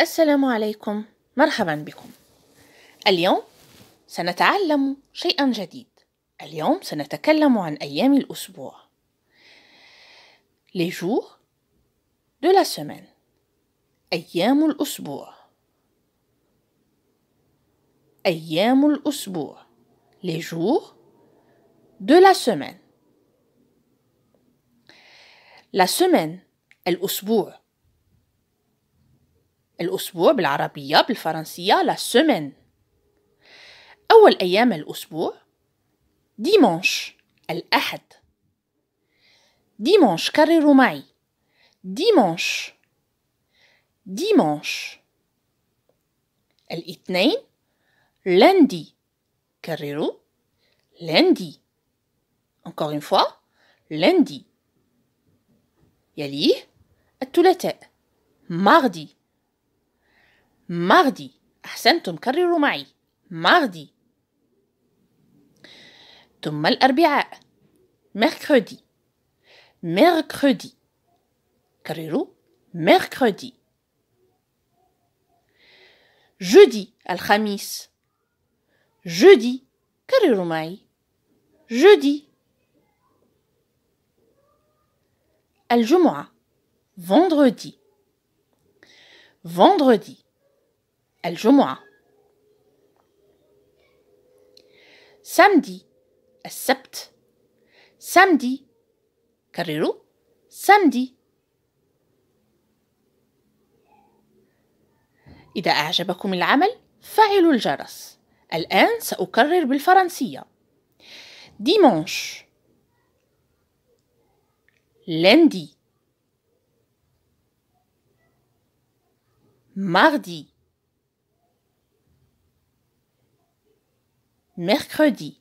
السلام عليكم مرحبا بكم اليوم سنتعلم شيئا جديد اليوم سنتكلم عن أيام الأسبوع les jours de la semaine أيام الأسبوع أيام الأسبوع les jours de la semaine la semaine الأسبوع الأسبوع بالعربية بالفرنسية لا سومين أول أيام الأسبوع ديمونش الأحد ديمونش كرروا معي ديمونش ديمونش الاثنين لندي كرروا لندي encore une fois لندي يليه الثلاثاء ماردي mardi. أحسنتم كرروا معي mardi. ثم Arbia mercredi. mercredi. كرروا mercredi. jeudi الخميس jeudi كرروا معي jeudi الجمعة vendredi vendredi الجمعة سامدي السبت سامدي كرروا سامدي إذا أعجبكم العمل فعلوا الجرس الآن سأكرر بالفرنسية ديمونش لندي ماردي mercredi,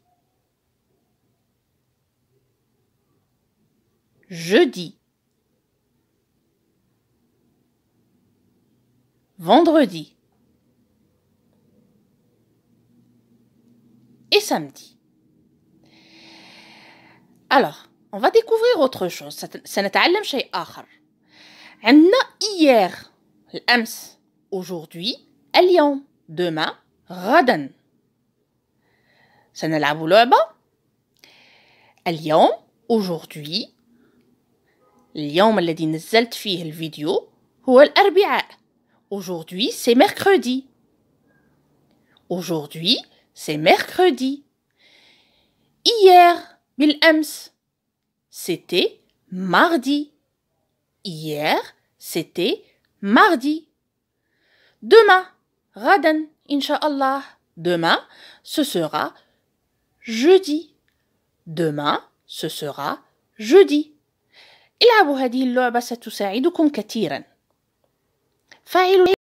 jeudi, vendredi et samedi. Alors, on va découvrir autre chose. chez شيء On a hier, aujourd'hui, اليوم, demain, raden. سنلعب لعبة اليوم aujourd'hui اليوم الذي نزلت فيه الفيديو هو الأربعاء aujourd'hui c'est mercredi aujourd'hui c'est mercredi hier بالأمس c'était mardi hier c'était mardi demain غدا إن demain ce sera جودي دوما ce جودي العبوا هذه اللعبة ستساعدكم كثيرا فاعل